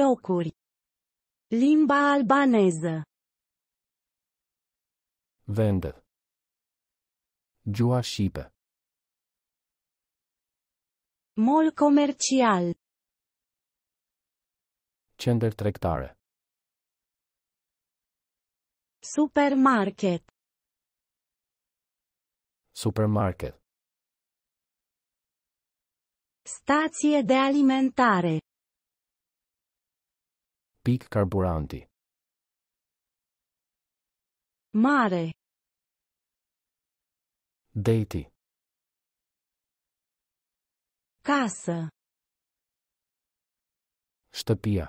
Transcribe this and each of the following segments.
Locuri. Limba albaneză. Vende. Gjua Shipe Mol comercial. Cender tregtare. Supermarket. Supermarket. Stație de alimentare. pik karburanti. Mare Dejti Kasë Shtëpia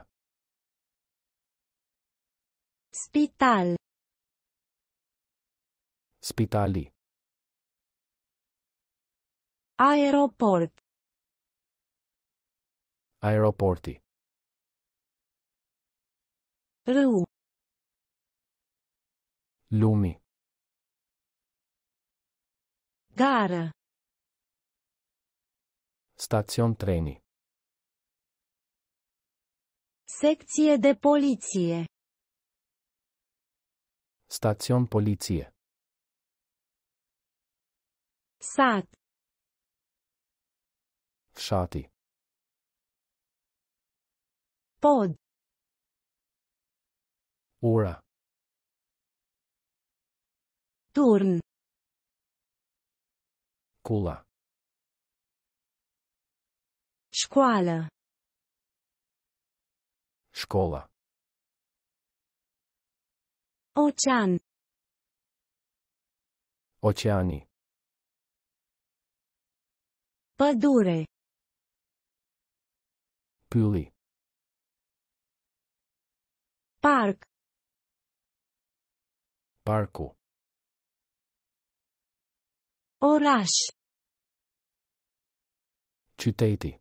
Spital Spitali Aeroport Aeroporti Râu. Lume. Gară. Stațion treni. Secție de poliție. Stațion poliție. Sat. Fșati. Pod. Ora. Turn. Kula. Shkuala. Shkola. Ocean. Oceani. Pëdure. Pyli. Park. Parcul. Oraș. Citeiti.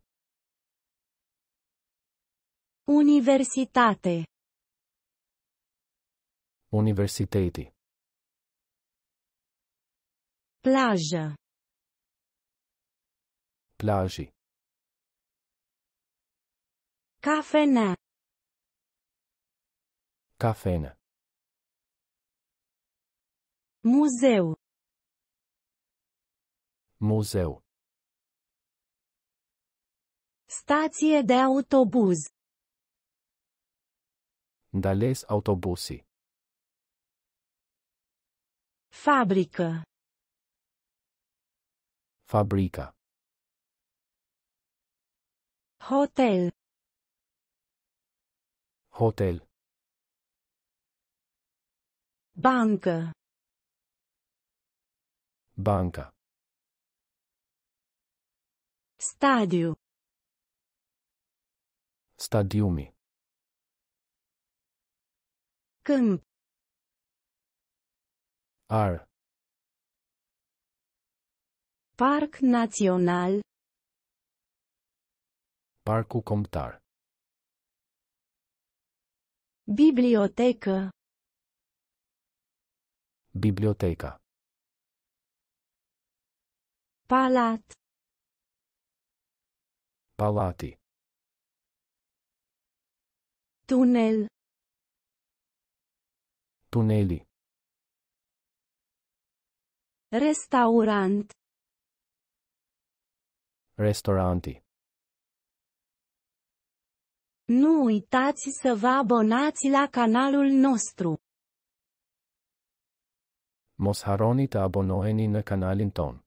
Universitate. Universității. Plajă. Plajii. Cafenea. Cafenea. Muzeu. Muzeu. Stație de autobuz. Dales autobusi. Fabrică. Fabrica. Hotel. Hotel. Bancă. Banca. Stadiu. Stadiumi. Câmp. Ar. Parc Național. Parcul Comptar. Bibliotecă. Biblioteca. Palat. Palati. Tunel. Tuneli. Restaurant. Restauranti. Nu uitați să vă abonați la canalul nostru. Mos haronit abonoeni na canalin ton.